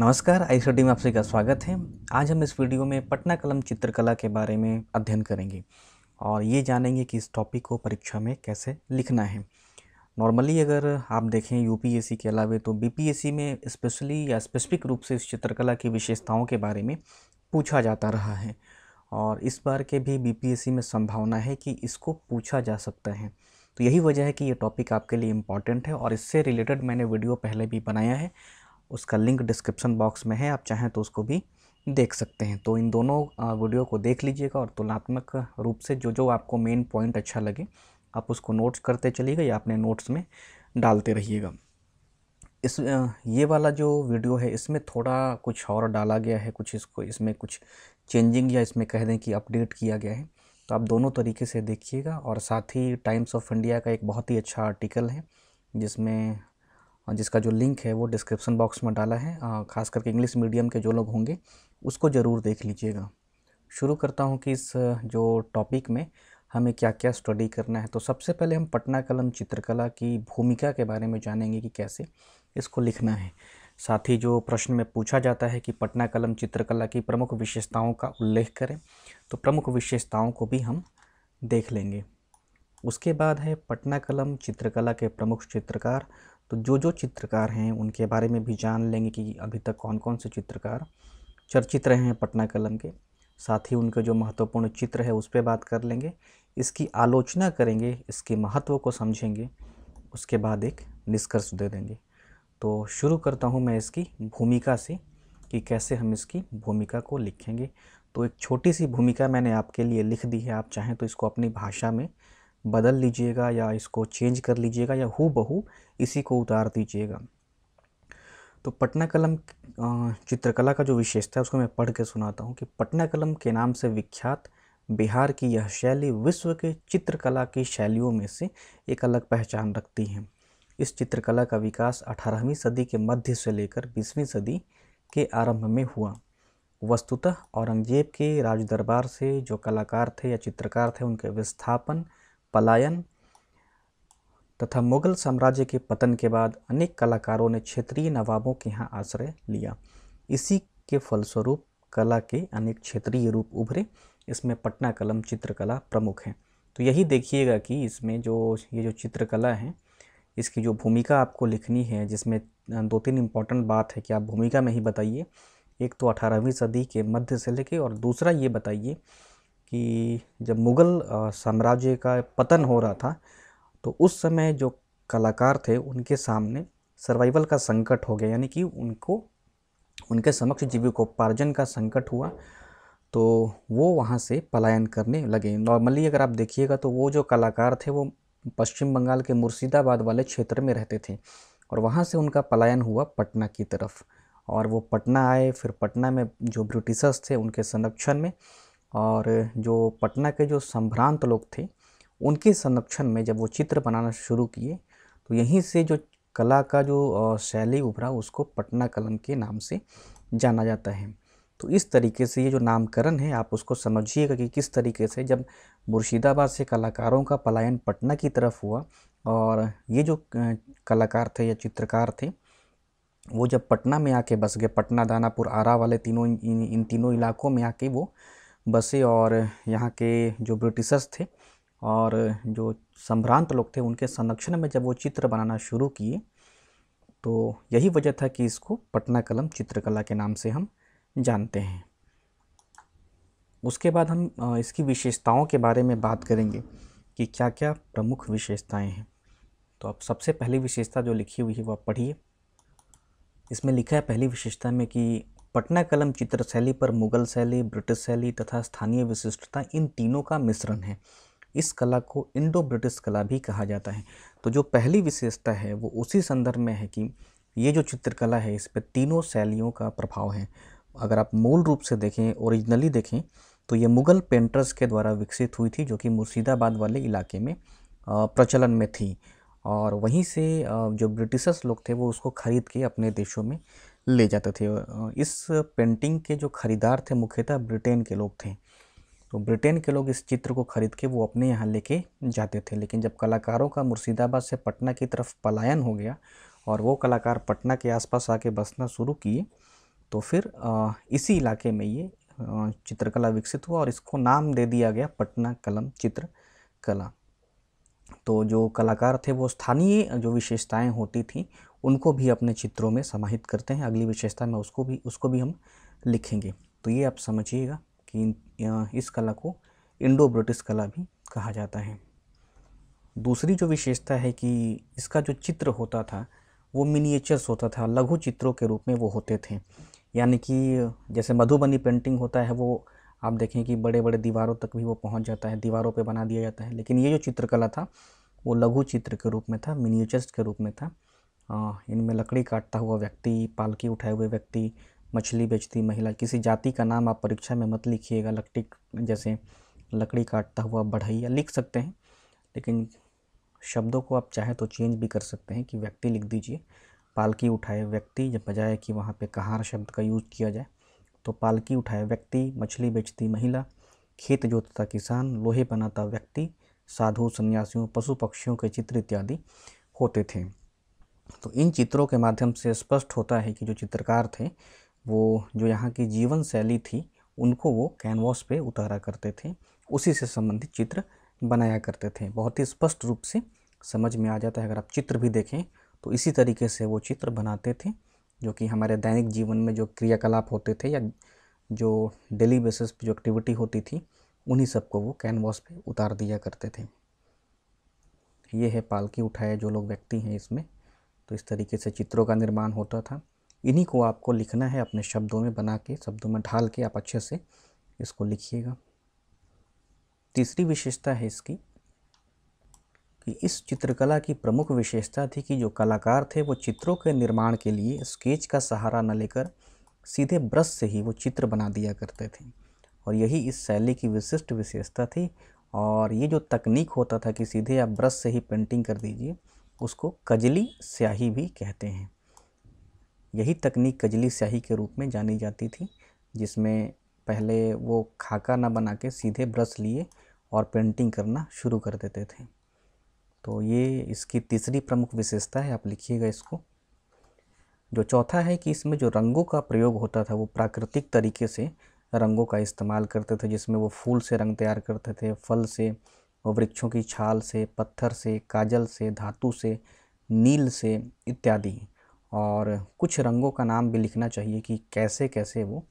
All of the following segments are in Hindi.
नमस्कार आई स्टडी में आप सभी का स्वागत है आज हम इस वीडियो में पटना कलम चित्रकला के बारे में अध्ययन करेंगे और ये जानेंगे कि इस टॉपिक को परीक्षा में कैसे लिखना है नॉर्मली अगर आप देखें यूपीएससी के अलावे तो बीपीएससी में स्पेशली या स्पेसिफिक रूप से इस चित्रकला की विशेषताओं के बारे में पूछा जाता रहा है और इस बार के भी बी में संभावना है कि इसको पूछा जा सकता है तो यही वजह है कि ये टॉपिक आपके लिए इम्पॉर्टेंट है और इससे रिलेटेड मैंने वीडियो पहले भी बनाया है उसका लिंक डिस्क्रिप्शन बॉक्स में है आप चाहें तो उसको भी देख सकते हैं तो इन दोनों वीडियो को देख लीजिएगा और तुलनात्मक रूप से जो जो आपको मेन पॉइंट अच्छा लगे आप उसको नोट्स करते चलिएगा या अपने नोट्स में डालते रहिएगा इस ये वाला जो वीडियो है इसमें थोड़ा कुछ और डाला गया है कुछ इसको इसमें कुछ चेंजिंग या इसमें कह दें कि अपडेट किया गया है तो आप दोनों तरीके से देखिएगा और साथ ही टाइम्स ऑफ इंडिया का एक बहुत ही अच्छा आर्टिकल है जिसमें जिसका जो लिंक है वो डिस्क्रिप्शन बॉक्स में डाला है ख़ास करके इंग्लिश मीडियम के जो लोग होंगे उसको ज़रूर देख लीजिएगा शुरू करता हूँ कि इस जो टॉपिक में हमें क्या क्या स्टडी करना है तो सबसे पहले हम पटना कलम चित्रकला की भूमिका के बारे में जानेंगे कि कैसे इसको लिखना है साथ ही जो प्रश्न में पूछा जाता है कि पटना कलम चित्रकला की प्रमुख विशेषताओं का उल्लेख करें तो प्रमुख विशेषताओं को भी हम देख लेंगे उसके बाद है पटना कलम चित्रकला के प्रमुख चित्रकार तो जो जो चित्रकार हैं उनके बारे में भी जान लेंगे कि अभी तक कौन कौन से चित्रकार चर्चित रहे हैं पटना कलम के साथ ही उनके जो महत्वपूर्ण चित्र है उस पर बात कर लेंगे इसकी आलोचना करेंगे इसके महत्व को समझेंगे उसके बाद एक निष्कर्ष दे देंगे तो शुरू करता हूँ मैं इसकी भूमिका से कि कैसे हम इसकी भूमिका को लिखेंगे तो एक छोटी सी भूमिका मैंने आपके लिए लिख दी है आप चाहें तो इसको अपनी भाषा में बदल लीजिएगा या इसको चेंज कर लीजिएगा या हु बहू इसी को उतार दीजिएगा तो पटना कलम चित्रकला का जो विशेषता है उसको मैं पढ़ के सुनाता हूँ कि पटना कलम के नाम से विख्यात बिहार की यह शैली विश्व के चित्रकला की शैलियों में से एक अलग पहचान रखती है इस चित्रकला का विकास 18वीं सदी के मध्य से लेकर 20वीं सदी के आरंभ में हुआ वस्तुतः औरंगजेब के राजदरबार से जो कलाकार थे या चित्रकार थे उनके विस्थापन पलायन तथा मुगल साम्राज्य के पतन के बाद अनेक कलाकारों ने क्षेत्रीय नवाबों के यहाँ आश्रय लिया इसी के फलस्वरूप कला के अनेक क्षेत्रीय रूप उभरे इसमें पटना कलम चित्रकला प्रमुख है तो यही देखिएगा कि इसमें जो ये जो चित्रकला है इसकी जो भूमिका आपको लिखनी है जिसमें दो तीन इम्पॉर्टेंट बात है कि आप भूमिका में ही बताइए एक तो अठारहवीं सदी के मध्य से लेके और दूसरा ये बताइए कि जब मुग़ल साम्राज्य का पतन हो रहा था तो उस समय जो कलाकार थे उनके सामने सर्वाइवल का संकट हो गया यानी कि उनको उनके समक्ष जीविकोपार्जन का संकट हुआ तो वो वहाँ से पलायन करने लगे नॉर्मली अगर आप देखिएगा तो वो जो कलाकार थे वो पश्चिम बंगाल के मुर्शिदाबाद वाले क्षेत्र में रहते थे और वहाँ से उनका पलायन हुआ पटना की तरफ और वो पटना आए फिर पटना में जो ब्रिटिशर्स थे उनके संरक्षण में और जो पटना के जो संभ्रांत लोग थे उनके संरक्षण में जब वो चित्र बनाना शुरू किए तो यहीं से जो कला का जो शैली उभरा उसको पटना कलम के नाम से जाना जाता है तो इस तरीके से ये जो नामकरण है आप उसको समझिएगा कि किस तरीके से जब मुर्शिदाबाद से कलाकारों का पलायन पटना की तरफ हुआ और ये जो कलाकार थे या चित्रकार थे वो जब पटना में आके बस गए पटना दानापुर आरा वाले तीनों इन, इन तीनों इलाकों में आके वो बसे और यहाँ के जो ब्रिटिशर्स थे और जो संभ्रांत लोग थे उनके संरक्षण में जब वो चित्र बनाना शुरू किए तो यही वजह था कि इसको पटना कलम चित्रकला के नाम से हम जानते हैं उसके बाद हम इसकी विशेषताओं के बारे में बात करेंगे कि क्या क्या प्रमुख विशेषताएं हैं तो अब सबसे पहली विशेषता जो लिखी हुई है वह पढ़िए इसमें लिखा है पहली विशेषता में कि पटना कलम चित्र शैली पर मुगल शैली ब्रिटिश शैली तथा स्थानीय विशिष्टता इन तीनों का मिश्रण है इस कला को इंडो ब्रिटिश कला भी कहा जाता है तो जो पहली विशेषता है वो उसी संदर्भ में है कि ये जो चित्रकला है इस पर तीनों शैलियों का प्रभाव है अगर आप मूल रूप से देखें ओरिजिनली देखें तो ये मुग़ल पेंटर्स के द्वारा विकसित हुई थी जो कि मुर्शिदाबाद वाले इलाके में प्रचलन में थी और वहीं से जो ब्रिटिशर्स लोग थे वो उसको खरीद के अपने देशों में ले जाते थे इस पेंटिंग के जो ख़रीदार थे मुख्यतः ब्रिटेन के लोग थे तो ब्रिटेन के लोग इस चित्र को खरीद के वो अपने यहाँ लेके जाते थे लेकिन जब कलाकारों का मुर्शिदाबाद से पटना की तरफ पलायन हो गया और वो कलाकार पटना के आसपास आके बसना शुरू किए तो फिर इसी इलाके में ये चित्रकला विकसित हुआ और इसको नाम दे दिया गया पटना कलम चित्रकला तो जो कलाकार थे वो स्थानीय जो विशेषताएं होती थी उनको भी अपने चित्रों में समाहित करते हैं अगली विशेषता में उसको भी उसको भी हम लिखेंगे तो ये आप समझिएगा कि इस कला को इंडो ब्रिटिश कला भी कहा जाता है दूसरी जो विशेषता है कि इसका जो चित्र होता था वो मिनिएचर्स होता था लघु चित्रों के रूप में वो होते थे यानी कि जैसे मधुबनी पेंटिंग होता है वो आप देखें कि बड़े बड़े दीवारों तक भी वो पहुंच जाता है दीवारों पे बना दिया जाता है लेकिन ये जो चित्रकला था वो लघु चित्र के रूप में था मिनिएचर्स के रूप में था इनमें लकड़ी काटता हुआ व्यक्ति पालकी उठाए हुए व्यक्ति मछली बेचती महिला किसी जाति का नाम आप परीक्षा में मत लिखिएगा लकड़ी जैसे लकड़ी काटता हुआ बढ़ैया लिख सकते हैं लेकिन शब्दों को आप चाहे तो चेंज भी कर सकते हैं कि व्यक्ति लिख दीजिए पालकी उठाए व्यक्ति जब बजाय कि वहाँ पे कहार शब्द का यूज किया जाए तो पालकी उठाए व्यक्ति मछली बेचती महिला खेत जोतता किसान लोहे बनाता व्यक्ति साधु सन्यासियों पशु पक्षियों के चित्र इत्यादि होते थे तो इन चित्रों के माध्यम से स्पष्ट होता है कि जो चित्रकार थे वो जो यहाँ की जीवन शैली थी उनको वो कैनवास पे उतारा करते थे उसी से संबंधित चित्र बनाया करते थे बहुत ही स्पष्ट रूप से समझ में आ जाता है अगर आप चित्र भी देखें तो इसी तरीके से वो चित्र बनाते थे जो कि हमारे दैनिक जीवन में जो क्रियाकलाप होते थे या जो डेली बेसिस पे जो एक्टिविटी होती थी उन्हीं सबको वो कैनवास पे उतार दिया करते थे ये है पालकी उठाए जो लोग व्यक्ति हैं इसमें तो इस तरीके से चित्रों का निर्माण होता था इन्हीं को आपको लिखना है अपने शब्दों में बना के शब्दों में ढाल के आप अच्छे से इसको लिखिएगा तीसरी विशेषता है इसकी कि इस चित्रकला की प्रमुख विशेषता थी कि जो कलाकार थे वो चित्रों के निर्माण के लिए स्केच का सहारा न लेकर सीधे ब्रश से ही वो चित्र बना दिया करते थे और यही इस शैली की विशिष्ट विशेषता थी और ये जो तकनीक होता था कि सीधे आप ब्रश से ही पेंटिंग कर दीजिए उसको कजली स्याही भी कहते हैं यही तकनीक कजली स्याही के रूप में जानी जाती थी जिसमें पहले वो खाका ना बना के सीधे ब्रश लिए और पेंटिंग करना शुरू कर देते थे तो ये इसकी तीसरी प्रमुख विशेषता है आप लिखिएगा इसको जो चौथा है कि इसमें जो रंगों का प्रयोग होता था वो प्राकृतिक तरीके से रंगों का इस्तेमाल करते थे जिसमें वो फूल से रंग तैयार करते थे फल से वृक्षों की छाल से पत्थर से काजल से धातु से नील से इत्यादि और कुछ रंगों का नाम भी लिखना चाहिए कि कैसे कैसे वो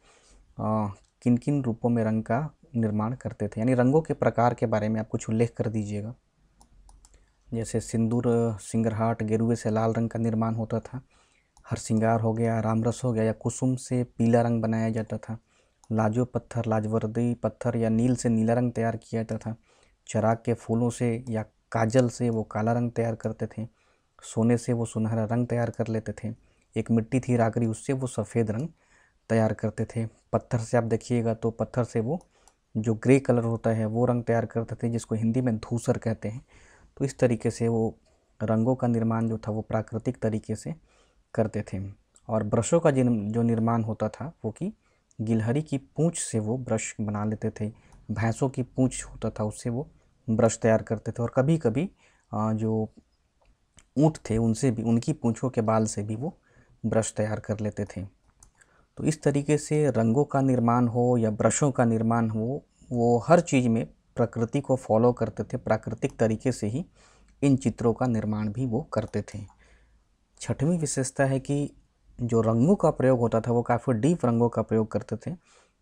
आ, किन किन रूपों में रंग का निर्माण करते थे यानी रंगों के प्रकार के बारे में आप कुछ उल्लेख कर दीजिएगा जैसे सिंदूर सिंगरहाट गेरुए से लाल रंग का निर्माण होता था हर सिंगार हो गया रामरस हो गया या कुसुम से पीला रंग बनाया जाता था लाजो पत्थर लाजवर्दी पत्थर या नील से नीला रंग तैयार किया जाता था चराग के फूलों से या काजल से वो काला रंग तैयार करते थे सोने से वो सुनहरा रंग तैयार कर लेते थे एक मिट्टी थी राकरी उससे वो सफ़ेद रंग तैयार करते थे पत्थर से आप देखिएगा तो पत्थर से वो जो ग्रे कलर होता है वो रंग तैयार करते थे जिसको हिंदी में धूसर कहते हैं तो इस तरीके से वो रंगों का निर्माण जो था वो प्राकृतिक तरीके से करते थे और ब्रशों का जिन जो निर्माण होता था वो कि गिलहरी की पूँछ से वो ब्रश बना लेते थे भैंसों की पूँछ होता था उससे वो ब्रश तैयार करते थे और कभी कभी जो ऊँट थे उनसे भी उनकी पूँछों के बाल से भी वो ब्रश तैयार कर लेते थे तो इस तरीके से रंगों का निर्माण हो या ब्रशों का निर्माण हो वो हर चीज़ में प्रकृति को फॉलो करते थे प्राकृतिक तरीके से ही इन चित्रों का निर्माण भी वो करते थे छठवीं विशेषता है कि जो रंगों का प्रयोग होता था वो काफ़ी डीप रंगों का प्रयोग करते थे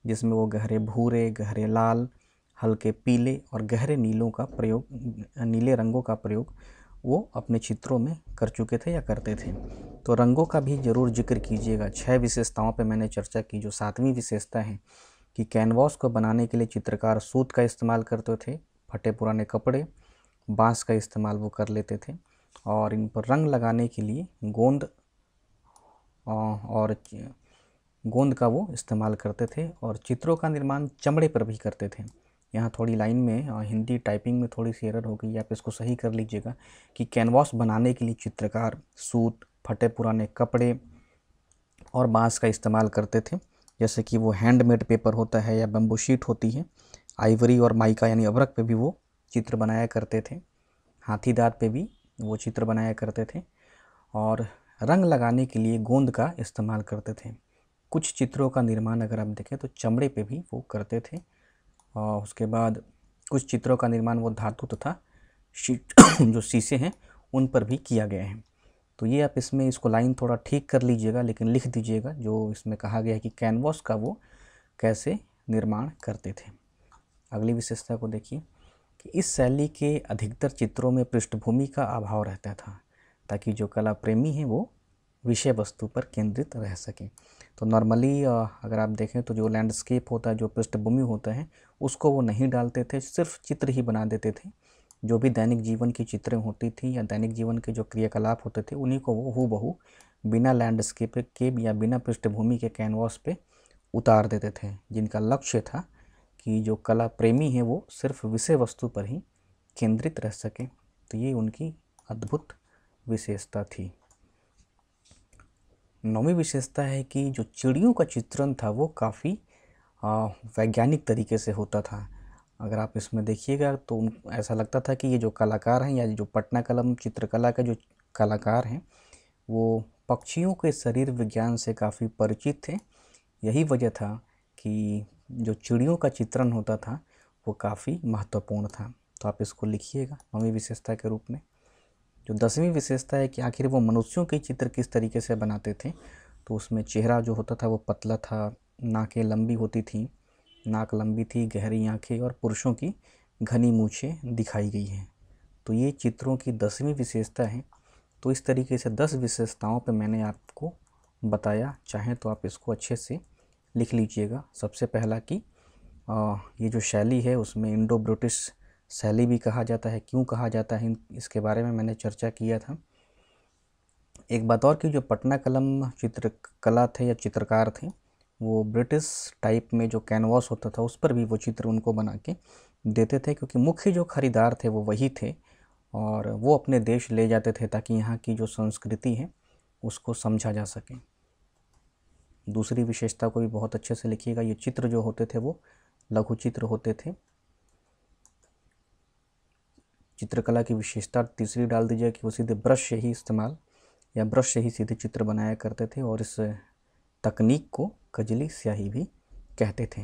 जिसमें वो गहरे भूरे गहरे लाल हल्के पीले और गहरे नीलों का प्रयोग नीले रंगों का प्रयोग वो अपने चित्रों में कर चुके थे या करते थे तो रंगों का भी ज़रूर जिक्र कीजिएगा छह विशेषताओं पे मैंने चर्चा की जो सातवीं विशेषता है कि कैनवास को बनाने के लिए चित्रकार सूत का इस्तेमाल करते थे फटे पुराने कपड़े बांस का इस्तेमाल वो कर लेते थे और इन पर रंग लगाने के लिए गोंद और गोंद का वो इस्तेमाल करते थे और चित्रों का निर्माण चमड़े पर भी करते थे यहाँ थोड़ी लाइन में हिंदी टाइपिंग में थोड़ी सी एरर हो गई आप इसको सही कर लीजिएगा कि कैनवास बनाने के लिए चित्रकार सूत फटे पुराने कपड़े और बांस का इस्तेमाल करते थे जैसे कि वो हैंडमेड पेपर होता है या बम्बू शीट होती है आइवरी और माइका यानी अबरक पे भी वो चित्र बनाया करते थे हाथी दाँत पे भी वो चित्र बनाया करते थे और रंग लगाने के लिए गोंद का इस्तेमाल करते थे कुछ चित्रों का निर्माण अगर आप देखें तो चमड़े पे भी वो करते थे उसके बाद कुछ चित्रों का निर्माण वो धातु तथा तो शीट जो शीशे हैं उन पर भी किया गया है तो ये आप इसमें इसको लाइन थोड़ा ठीक कर लीजिएगा लेकिन लिख दीजिएगा जो इसमें कहा गया है कि कैनवास का वो कैसे निर्माण करते थे अगली विशेषता को देखिए कि इस शैली के अधिकतर चित्रों में पृष्ठभूमि का अभाव रहता था ताकि जो कला प्रेमी हैं वो विषय वस्तु पर केंद्रित रह सकें तो नॉर्मली अगर आप देखें तो जो लैंडस्केप होता है जो पृष्ठभूमि होता है उसको वो नहीं डालते थे सिर्फ चित्र ही बना देते थे जो भी दैनिक जीवन की चित्रें होती थी या दैनिक जीवन के जो क्रियाकलाप होते थे उन्हीं को वो हु बिना लैंडस्केप के या बिना पृष्ठभूमि के कैनवास पे उतार देते थे जिनका लक्ष्य था कि जो कला प्रेमी हैं वो सिर्फ विषय वस्तु पर ही केंद्रित रह सकें तो ये उनकी अद्भुत विशेषता थी नौवीं विशेषता है कि जो चिड़ियों का चित्रण था वो काफ़ी वैज्ञानिक तरीके से होता था अगर आप इसमें देखिएगा तो ऐसा लगता था कि ये जो कलाकार हैं या जो पटना कलम चित्रकला के जो कलाकार हैं वो पक्षियों के शरीर विज्ञान से काफ़ी परिचित थे यही वजह था कि जो चिड़ियों का चित्रण होता था वो काफ़ी महत्वपूर्ण था तो आप इसको लिखिएगा नौवीं विशेषता के रूप में जो दसवीं विशेषता है कि आखिर वो मनुष्यों के चित्र किस तरीके से बनाते थे तो उसमें चेहरा जो होता था वो पतला था नाकें लंबी होती थी नाक लंबी थी गहरी आंखें और पुरुषों की घनी मूछें दिखाई गई हैं तो ये चित्रों की दसवीं विशेषता है तो इस तरीके से दस विशेषताओं पर मैंने आपको बताया चाहें तो आप इसको अच्छे से लिख लीजिएगा सबसे पहला कि ये जो शैली है उसमें इंडो ब्रिटिश शैली भी कहा जाता है क्यों कहा जाता है इसके बारे में मैंने चर्चा किया था एक बात और कि जो पटना कलम चित्रकला थे या चित्रकार थे वो ब्रिटिश टाइप में जो कैनवास होता था उस पर भी वो चित्र उनको बना के देते थे क्योंकि मुख्य जो ख़रीदार थे वो वही थे और वो अपने देश ले जाते थे ताकि यहाँ की जो संस्कृति है उसको समझा जा सके दूसरी विशेषता को भी बहुत अच्छे से लिखिएगा ये चित्र जो होते थे वो लघु चित्र होते थे चित्रकला की विशेषता तीसरी डाल दीजिए कि वो सीधे ब्रश से ही इस्तेमाल या ब्रश से ही सीधे चित्र बनाया करते थे और इस तकनीक को कजली स्याही भी कहते थे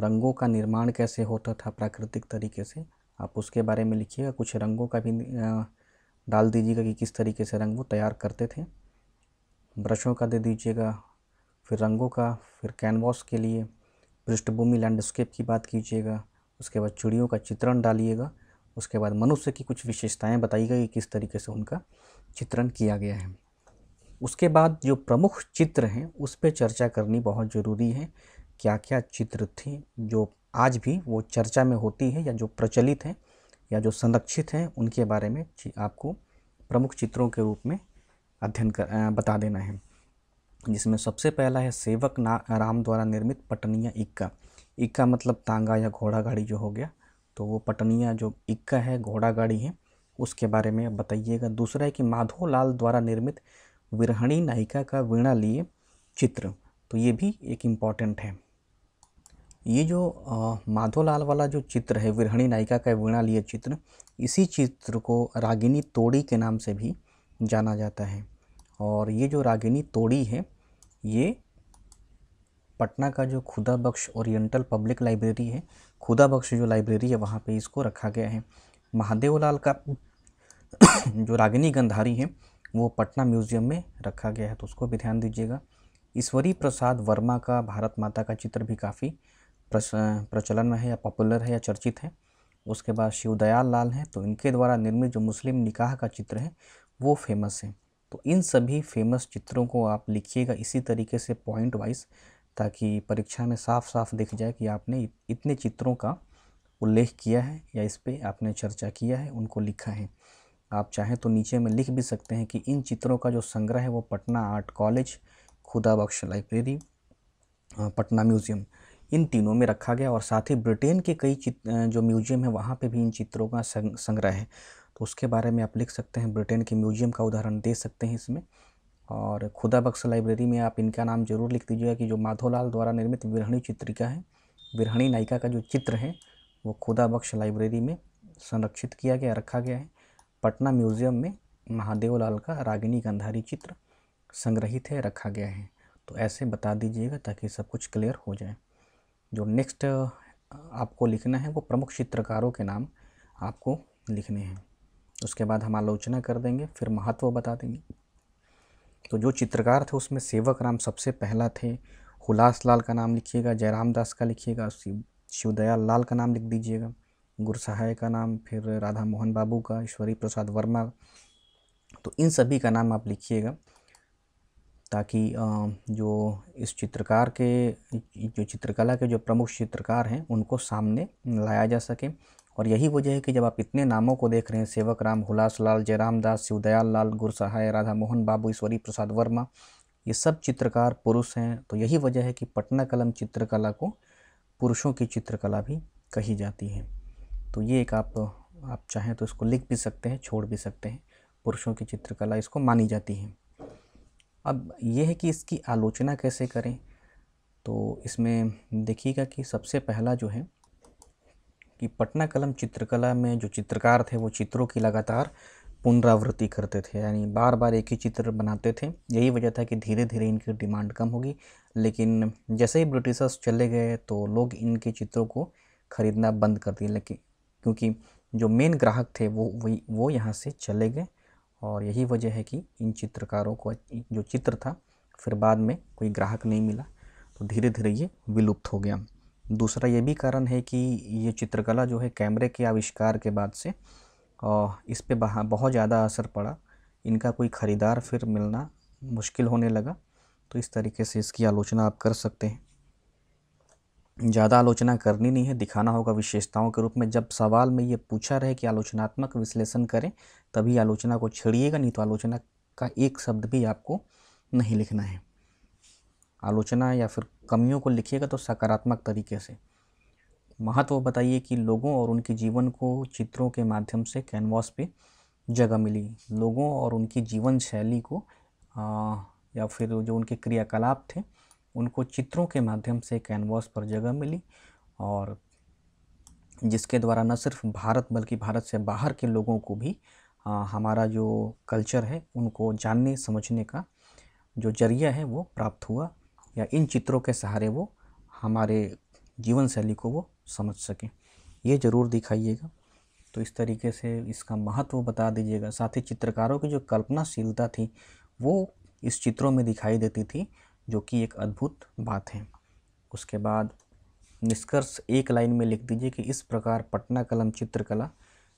रंगों का निर्माण कैसे होता था प्राकृतिक तरीके से आप उसके बारे में लिखिएगा कुछ रंगों का भी डाल दीजिएगा कि किस तरीके से रंग वो तैयार करते थे ब्रशों का दे दीजिएगा फिर रंगों का फिर कैनवास के लिए पृष्ठभूमि लैंडस्केप की बात कीजिएगा उसके बाद चिड़ियों का चित्रण डालिएगा उसके बाद मनुष्य की कुछ विशेषताएं बताइएगा कि किस तरीके से उनका चित्रण किया गया है उसके बाद जो प्रमुख चित्र हैं उस पर चर्चा करनी बहुत ज़रूरी है क्या क्या चित्र थे जो आज भी वो चर्चा में होती है या जो प्रचलित हैं या जो संरक्षित हैं उनके बारे में आपको प्रमुख चित्रों के रूप में अध्ययन कर बता देना है जिसमें सबसे पहला है सेवक ना राम द्वारा निर्मित पटनिया इक्का इक्का मतलब तांगा या घोड़ा गाड़ी जो हो गया तो वो पटनिया जो इक्का है घोड़ा गाड़ी है उसके बारे में बताइएगा दूसरा है कि माधो लाल द्वारा निर्मित विरहणी नायिका का वीणा लिए चित्र तो ये भी एक इम्पॉर्टेंट है ये जो माधोलाल वाला जो चित्र है विरहणी नायिका का वीणा लिए चित्र इसी चित्र को रागिनी तोड़ी के नाम से भी जाना जाता है और ये जो रागिनी तोड़ी है ये पटना का जो खुदा बख्श ओरिएंटल पब्लिक लाइब्रेरी है खुदा बख्श जो लाइब्रेरी है वहाँ पे इसको रखा गया है महादेव लाल का जो रागिनी गंधारी है वो पटना म्यूज़ियम में रखा गया है तो उसको भी ध्यान दीजिएगा ईश्वरी प्रसाद वर्मा का भारत माता का चित्र भी काफ़ी प्रचलन में है या पॉपुलर है या चर्चित है उसके बाद शिवदयाल लाल हैं तो इनके द्वारा निर्मित जो मुस्लिम निकाह का चित्र है वो फेमस है तो इन सभी फेमस चित्रों को आप लिखिएगा इसी तरीके से पॉइंट वाइज ताकि परीक्षा में साफ साफ दिख जाए कि आपने इतने चित्रों का उल्लेख किया है या इस पर आपने चर्चा किया है उनको लिखा है आप चाहें तो नीचे में लिख भी सकते हैं कि इन चित्रों का जो संग्रह है वो Patna art college Khudabakhsh library Patna museum इन तीनों में रखा गया और साथ ही ब्रिटेन के कई चित जो म्यूजियम है वहाँ पे भी इन चित्रों का संग, संग्रह है तो उसके बारे में आप लिख सकते हैं ब्रिटेन के म्यूजियम का उदाहरण दे सकते हैं इसमें और खुदा बख्श लाइब्रेरी में आप इनका नाम जरूर लिख दीजिएगा कि जो माधोलाल द्वारा निर्मित विरहणी चित्रिका है विरहणी नायिका का जो चित्र है वो खुदा बख्श लाइब्रेरी में संरक्षित किया गया रखा गया है पटना म्यूज़ियम में महादेव लाल का रागिनी गंधारी चित्र संग्रहित है रखा गया है तो ऐसे बता दीजिएगा ताकि सब कुछ क्लियर हो जाए जो नेक्स्ट आपको लिखना है वो प्रमुख चित्रकारों के नाम आपको लिखने हैं उसके बाद हम आलोचना कर देंगे फिर महत्व बता देंगे तो जो चित्रकार थे उसमें सेवक राम सबसे पहला थे हुलास लाल का नाम लिखिएगा जयराम दास का लिखिएगा शिवदयाल लाल का नाम लिख दीजिएगा गुरसहाय का नाम फिर राधा मोहन बाबू का ईश्वरी प्रसाद वर्मा तो इन सभी का नाम आप लिखिएगा ताकि जो इस चित्रकार के जो चित्रकला के जो प्रमुख चित्रकार हैं उनको सामने लाया जा सके और यही वजह है कि जब आप इतने नामों को देख रहे हैं सेवक राम हुलास लाल जयराम दास शिवदयाल लाल गुरसहाय राधा मोहन बाबू ईश्वरी प्रसाद वर्मा ये सब चित्रकार पुरुष हैं तो यही वजह है कि पटना कलम चित्रकला को पुरुषों की चित्रकला भी कही जाती है तो ये एक आप आप चाहें तो इसको लिख भी सकते हैं छोड़ भी सकते हैं पुरुषों की चित्रकला इसको मानी जाती है अब यह है कि इसकी आलोचना कैसे करें तो इसमें देखिएगा कि सबसे पहला जो है कि पटना कलम चित्रकला में जो चित्रकार थे वो चित्रों की लगातार पुनरावृत्ति करते थे यानी बार बार एक ही चित्र बनाते थे यही वजह था कि धीरे धीरे इनकी डिमांड कम होगी लेकिन जैसे ही ब्रिटिशर्स चले गए तो लोग इनके चित्रों को खरीदना बंद कर दिए लेकिन क्योंकि जो मेन ग्राहक थे वो वही वो यहाँ से चले गए और यही वजह है कि इन चित्रकारों को जो चित्र था फिर बाद में कोई ग्राहक नहीं मिला तो धीरे धीरे ये विलुप्त हो गया दूसरा ये भी कारण है कि ये चित्रकला जो है कैमरे के आविष्कार के बाद से और इस पर बहुत ज़्यादा असर पड़ा इनका कोई ख़रीदार फिर मिलना मुश्किल होने लगा तो इस तरीके से इसकी आलोचना आप कर सकते हैं ज़्यादा आलोचना करनी नहीं है दिखाना होगा विशेषताओं के रूप में जब सवाल में ये पूछा रहे कि आलोचनात्मक विश्लेषण करें तभी आलोचना को छेड़िएगा नहीं तो आलोचना का एक शब्द भी आपको नहीं लिखना है आलोचना या फिर कमियों को लिखिएगा तो सकारात्मक तरीके से महत्व बताइए कि लोगों और उनके जीवन को चित्रों के माध्यम से कैनवास पे जगह मिली लोगों और उनकी जीवन शैली को आ, या फिर जो उनके क्रियाकलाप थे उनको चित्रों के माध्यम से कैनवास पर जगह मिली और जिसके द्वारा न सिर्फ भारत बल्कि भारत से बाहर के लोगों को भी आ, हमारा जो कल्चर है उनको जानने समझने का जो जरिया है वो प्राप्त हुआ या इन चित्रों के सहारे वो हमारे जीवन शैली को वो समझ सकें ये ज़रूर दिखाइएगा तो इस तरीके से इसका महत्व बता दीजिएगा साथ ही चित्रकारों की जो कल्पनाशीलता थी वो इस चित्रों में दिखाई देती थी जो कि एक अद्भुत बात है उसके बाद निष्कर्ष एक लाइन में लिख दीजिए कि इस प्रकार पटना कलम चित्रकला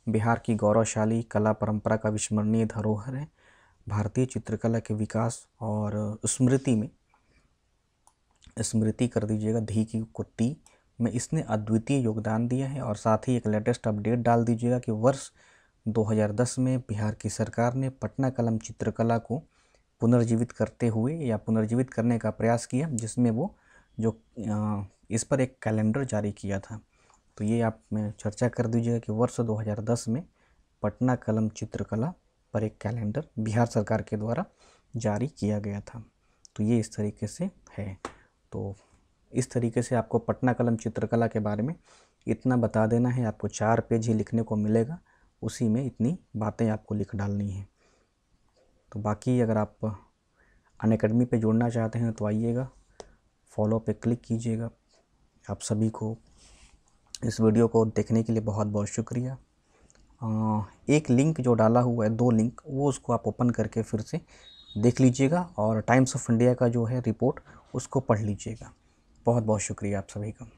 बिहार की गौरवशाली कला परंपरा का विस्मरणीय धरोहर है भारतीय चित्रकला के विकास और स्मृति में स्मृति कर दीजिएगा धी की कुत्ती में इसने अद्वितीय योगदान दिया है और साथ ही एक लेटेस्ट अपडेट डाल दीजिएगा कि वर्ष 2010 में बिहार की सरकार ने पटना कलम चित्रकला को पुनर्जीवित करते हुए या पुनर्जीवित करने का प्रयास किया जिसमें वो जो इस पर एक कैलेंडर जारी किया था तो ये आप में चर्चा कर दीजिएगा कि वर्ष 2010 में पटना कलम चित्रकला पर एक कैलेंडर बिहार सरकार के द्वारा जारी किया गया था तो ये इस तरीके से है तो इस तरीके से आपको पटना कलम चित्रकला के बारे में इतना बता देना है आपको चार पेज ही लिखने को मिलेगा उसी में इतनी बातें आपको लिख डालनी है तो बाकी अगर आप अन अकेडमी पर जुड़ना चाहते हैं तो आइएगा फॉलो पे क्लिक कीजिएगा आप सभी को इस वीडियो को देखने के लिए बहुत बहुत शुक्रिया एक लिंक जो डाला हुआ है दो लिंक वो उसको आप ओपन करके फिर से देख लीजिएगा और टाइम्स ऑफ इंडिया का जो है रिपोर्ट उसको पढ़ लीजिएगा बहुत बहुत शुक्रिया आप सभी का